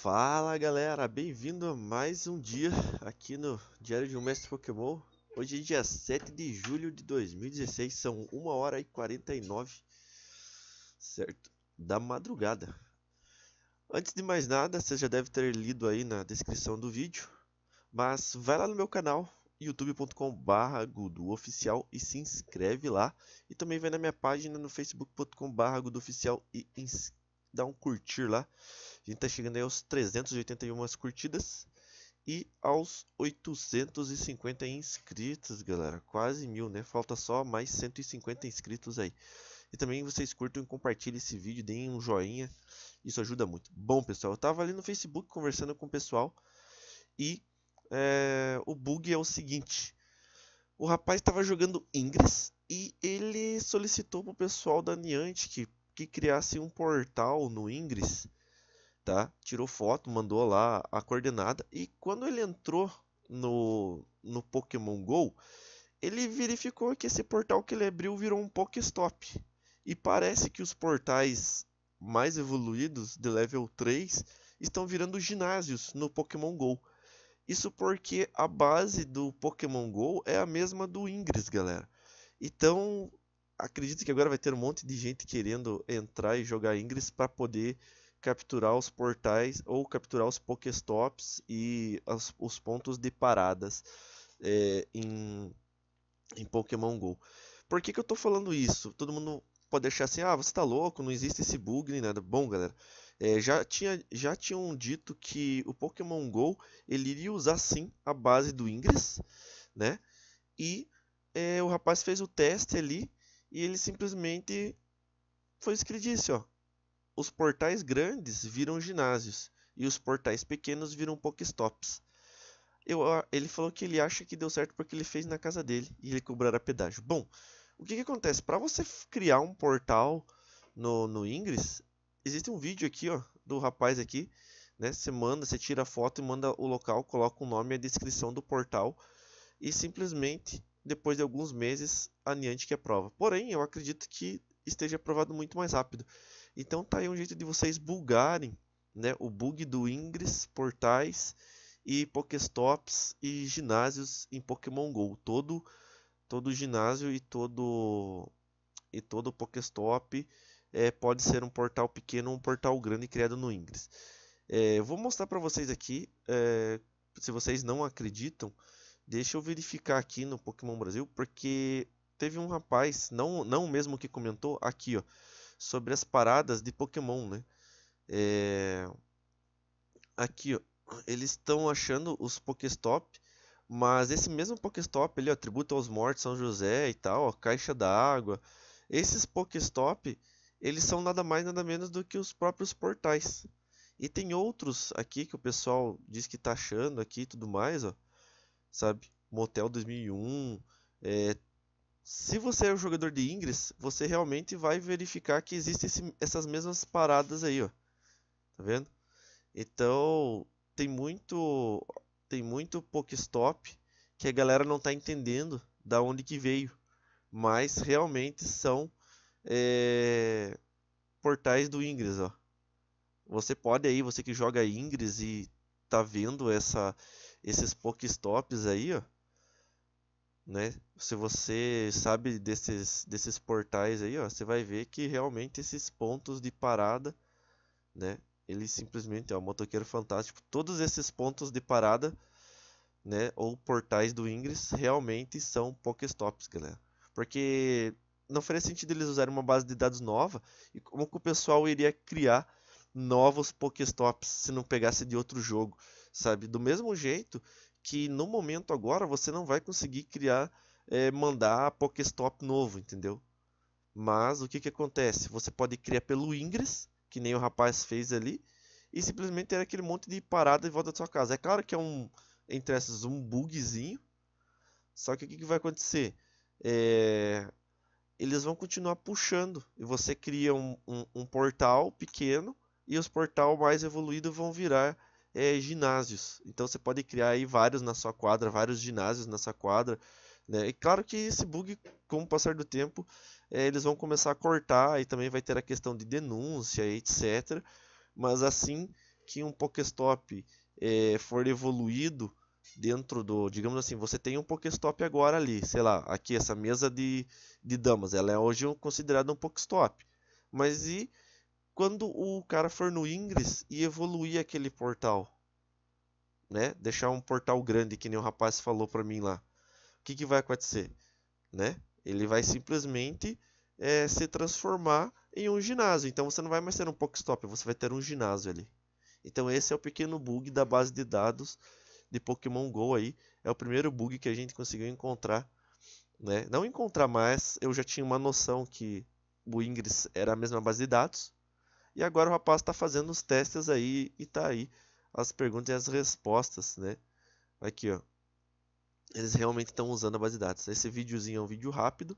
Fala galera, bem-vindo a mais um dia aqui no Diário de um Mestre Pokémon. Hoje é dia 7 de julho de 2016, são 1 hora e 49 certo? da madrugada. Antes de mais nada, você já deve ter lido aí na descrição do vídeo, mas vai lá no meu canal youtube.com.br oficial e se inscreve lá e também vai na minha página no facebook.com.br e dá um curtir lá a gente está chegando aí aos 381 curtidas e aos 850 inscritos, galera. Quase mil, né? Falta só mais 150 inscritos aí. E também vocês curtam e compartilhem esse vídeo, deem um joinha. Isso ajuda muito. Bom, pessoal, eu estava ali no Facebook conversando com o pessoal e é, o bug é o seguinte. O rapaz estava jogando Ingress e ele solicitou para o pessoal da Niantic que, que criasse um portal no Ingress tá? Tirou foto, mandou lá a coordenada e quando ele entrou no, no Pokémon Go, ele verificou que esse portal que ele abriu virou um Pokéstop. E parece que os portais mais evoluídos de level 3 estão virando ginásios no Pokémon Go. Isso porque a base do Pokémon Go é a mesma do Ingress, galera. Então, acredito que agora vai ter um monte de gente querendo entrar e jogar Ingress para poder capturar os portais ou capturar os Pokéstops e as, os pontos de paradas é, em, em Pokémon GO. Por que, que eu estou falando isso? Todo mundo pode achar assim, ah, você está louco, não existe esse bug nem nada. Bom, galera, é, já, tinha, já tinham dito que o Pokémon GO ele iria usar sim a base do Ingress, né? E é, o rapaz fez o teste ali e ele simplesmente foi isso que ele disse, ó os portais grandes viram ginásios e os portais pequenos viram pokestops. Eu, ah, ele falou que ele acha que deu certo porque ele fez na casa dele e ele cobrará pedágio. Bom, o que, que acontece? Para você criar um portal no, no Ingress, existe um vídeo aqui ó, do rapaz aqui. Né? Você manda, você tira a foto e manda o local, coloca o nome e a descrição do portal. E simplesmente, depois de alguns meses, a Niantic aprova. É Porém, eu acredito que esteja aprovado muito mais rápido. Então tá aí um jeito de vocês bugarem né, o bug do Ingress, portais e Pokéstops e ginásios em Pokémon GO. Todo, todo ginásio e todo, e todo Pokéstop é, pode ser um portal pequeno ou um portal grande criado no Ingress. É, vou mostrar para vocês aqui, é, se vocês não acreditam, deixa eu verificar aqui no Pokémon Brasil, porque teve um rapaz, não, não o mesmo que comentou, aqui ó sobre as paradas de Pokémon, né? É... Aqui, ó, eles estão achando os Pokéstop, mas esse mesmo Pokéstop ali, ó, tributo aos mortos São José e tal, ó, caixa da água. Esses Pokéstop, eles são nada mais nada menos do que os próprios portais. E tem outros aqui que o pessoal diz que tá achando aqui e tudo mais, ó. Sabe? Motel 2001, é, se você é um jogador de Ingress, você realmente vai verificar que existem esse, essas mesmas paradas aí, ó. Tá vendo? Então, tem muito tem muito Pokestop que a galera não tá entendendo da onde que veio, mas realmente são é, portais do Ingress, ó. Você pode aí, você que joga Ingress e tá vendo essa esses Pokestops aí, ó né? Se você sabe desses, desses portais aí, ó, você vai ver que realmente esses pontos de parada, né? Ele simplesmente, ó, motoqueiro fantástico, todos esses pontos de parada, né? Ou portais do Ingress realmente são Pokestops, galera. Porque não faria sentido eles usarem uma base de dados nova e como que o pessoal iria criar novos Pokestops se não pegasse de outro jogo, sabe? Do mesmo jeito que no momento agora você não vai conseguir criar, é, mandar Pokestop novo, entendeu? Mas o que, que acontece? Você pode criar pelo Ingress, que nem o rapaz fez ali, e simplesmente ter é aquele monte de parada em volta da sua casa. É claro que é um, entre essas, um bugzinho, só que o que, que vai acontecer? É, eles vão continuar puxando. E você cria um, um, um portal pequeno e os portal mais evoluídos vão virar é, ginásios. Então você pode criar aí vários na sua quadra, vários ginásios na sua quadra. Né? E claro que esse bug, com o passar do tempo, é, eles vão começar a cortar e também vai ter a questão de denúncia, etc. Mas assim que um Pokéstop é, for evoluído dentro do, digamos assim, você tem um Pokéstop agora ali, sei lá, aqui essa mesa de, de damas, ela é hoje considerada um Pokéstop. Mas e quando o cara for no Ingress e evoluir aquele portal, né? Deixar um portal grande, que nem o rapaz falou para mim lá. O que, que vai acontecer, né? Ele vai simplesmente é, se transformar em um ginásio. Então você não vai mais ter um Pokestop, você vai ter um ginásio ali. Então esse é o pequeno bug da base de dados de Pokémon Go aí. É o primeiro bug que a gente conseguiu encontrar. Né? Não encontrar mais, eu já tinha uma noção que o Ingress era a mesma base de dados. E agora o rapaz está fazendo os testes aí e tá aí as perguntas e as respostas, né? Aqui, ó. Eles realmente estão usando a base de dados. Esse videozinho é um vídeo rápido.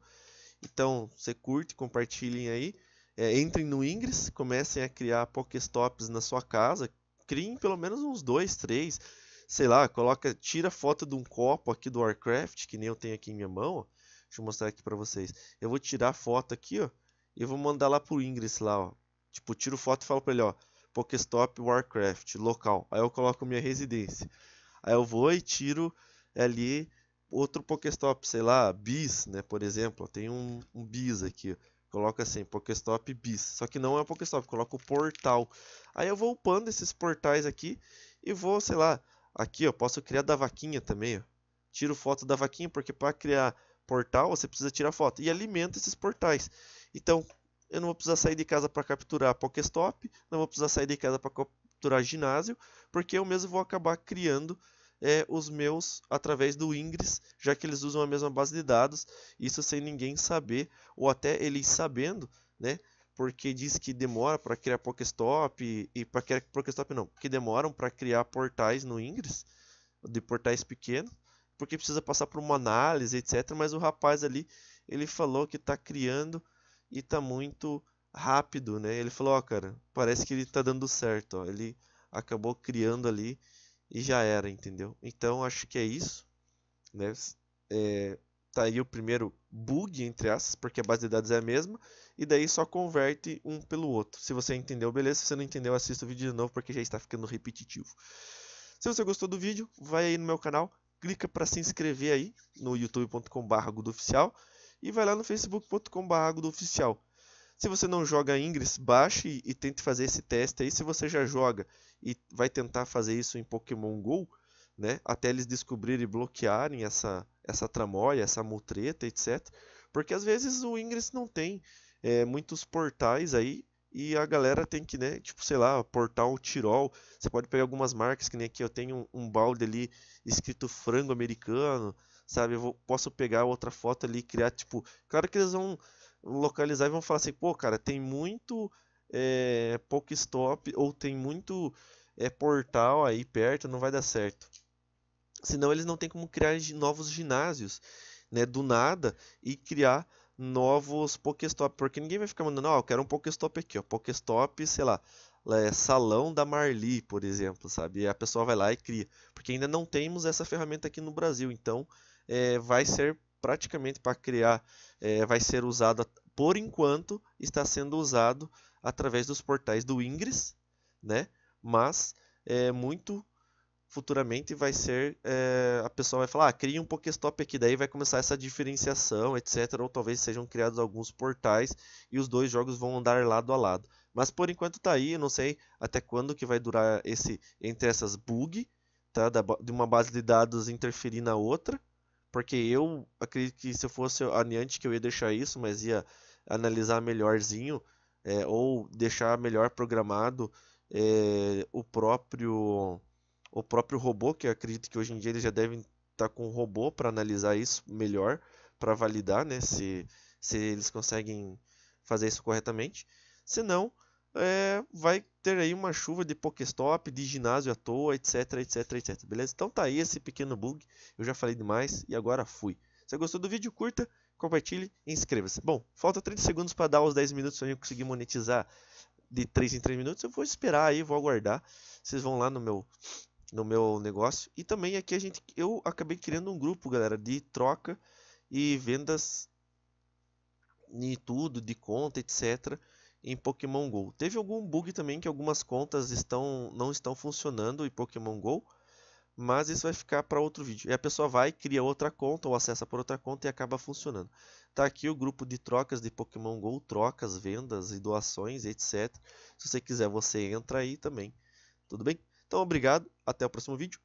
Então, você curte, compartilhem aí. É, entrem no Ingress, comecem a criar Pokestops na sua casa. Criem pelo menos uns dois, três. Sei lá, coloca, tira foto de um copo aqui do Warcraft, que nem eu tenho aqui em minha mão. Ó. Deixa eu mostrar aqui para vocês. Eu vou tirar a foto aqui, ó. E vou mandar lá pro Ingress lá, ó Tipo, tiro foto e falo pra ele, ó, Pokestop Warcraft, local. Aí eu coloco minha residência. Aí eu vou e tiro ali outro Pokestop, sei lá, bis, né? Por exemplo, tem um, um bis aqui. Coloca assim, Pokestop bis. Só que não é o Pokestop, coloco o portal. Aí eu vou upando esses portais aqui e vou, sei lá, aqui eu posso criar da vaquinha também. Ó. Tiro foto da vaquinha, porque para criar portal você precisa tirar foto. E alimenta esses portais. Então, eu não vou precisar sair de casa para capturar Pokéstop, não vou precisar sair de casa para capturar ginásio, porque eu mesmo vou acabar criando é, os meus através do Ingress, já que eles usam a mesma base de dados, isso sem ninguém saber, ou até eles sabendo, né? Porque diz que demora para criar Pokéstop e, e para criar Pokéstop não, que demoram para criar portais no Ingress, de portais pequenos, porque precisa passar por uma análise, etc. Mas o rapaz ali, ele falou que está criando e tá muito rápido, né? Ele falou, ó, oh, cara, parece que ele tá dando certo, ó. Ele acabou criando ali e já era, entendeu? Então acho que é isso, né? É, tá aí o primeiro bug entre aspas, porque a base de dados é a mesma, e daí só converte um pelo outro. Se você entendeu, beleza. Se você não entendeu, assista o vídeo de novo porque já está ficando repetitivo. Se você gostou do vídeo, vai aí no meu canal, clica para se inscrever aí no youtubecom oficial e vai lá no facebook.com.br oficial. Se você não joga Ingress, baixe e tente fazer esse teste aí. Se você já joga e vai tentar fazer isso em Pokémon GO, né, até eles descobrirem e bloquearem essa, essa tramóia, essa mutreta, etc. Porque às vezes o Ingress não tem é, muitos portais aí e a galera tem que, né, tipo, sei lá, Portal Tirol. Você pode pegar algumas marcas, que nem aqui eu tenho um, um balde ali escrito frango americano, sabe? Eu vou, posso pegar outra foto ali e criar, tipo, claro que eles vão localizar e vão falar assim, pô, cara, tem muito é, eh, stop ou tem muito é, portal aí perto, não vai dar certo. Senão eles não tem como criar novos ginásios, né, do nada e criar novos Pokéstop, porque ninguém vai ficar mandando, ó, oh, ah, eu quero um Pokéstop aqui, ó, Pokéstop, sei lá, é, Salão da Marli, por exemplo, sabe? E a pessoa vai lá e cria, porque ainda não temos essa ferramenta aqui no Brasil, então é, vai ser praticamente para criar, é, vai ser usada, por enquanto, está sendo usado através dos portais do Ingress, né? Mas é muito futuramente vai ser é, a pessoa vai falar, ah, cria um Pokéstop aqui, daí vai começar essa diferenciação, etc. Ou talvez sejam criados alguns portais e os dois jogos vão andar lado a lado. Mas por enquanto tá aí, eu não sei até quando que vai durar esse entre essas bug, tá? Da, de uma base de dados interferir na outra, porque eu acredito que se eu fosse a Niantic eu ia deixar isso, mas ia analisar melhorzinho é, ou deixar melhor programado é, o próprio o próprio robô, que eu acredito que hoje em dia eles já devem estar tá com um robô para analisar isso melhor, para validar né, se, se eles conseguem fazer isso corretamente. Senão, é, vai ter aí uma chuva de Pokéstop, de ginásio à toa, etc, etc, etc. Beleza? Então tá aí esse pequeno bug. Eu já falei demais e agora fui. Se gostou do vídeo, curta, compartilhe e inscreva-se. Bom, falta 30 segundos para dar os 10 minutos para eu conseguir monetizar de 3 em 3 minutos. Eu vou esperar aí, vou aguardar. Vocês vão lá no meu no meu negócio. E também aqui a gente, eu acabei criando um grupo, galera, de troca e vendas e tudo, de conta, etc. Em Pokémon Go. Teve algum bug também que algumas contas estão não estão funcionando em Pokémon Go, mas isso vai ficar para outro vídeo. E a pessoa vai cria outra conta ou acessa por outra conta e acaba funcionando. Tá aqui o grupo de trocas de Pokémon Go, trocas, vendas e doações, etc. Se você quiser, você entra aí também. Tudo bem? Então, obrigado, até o próximo vídeo.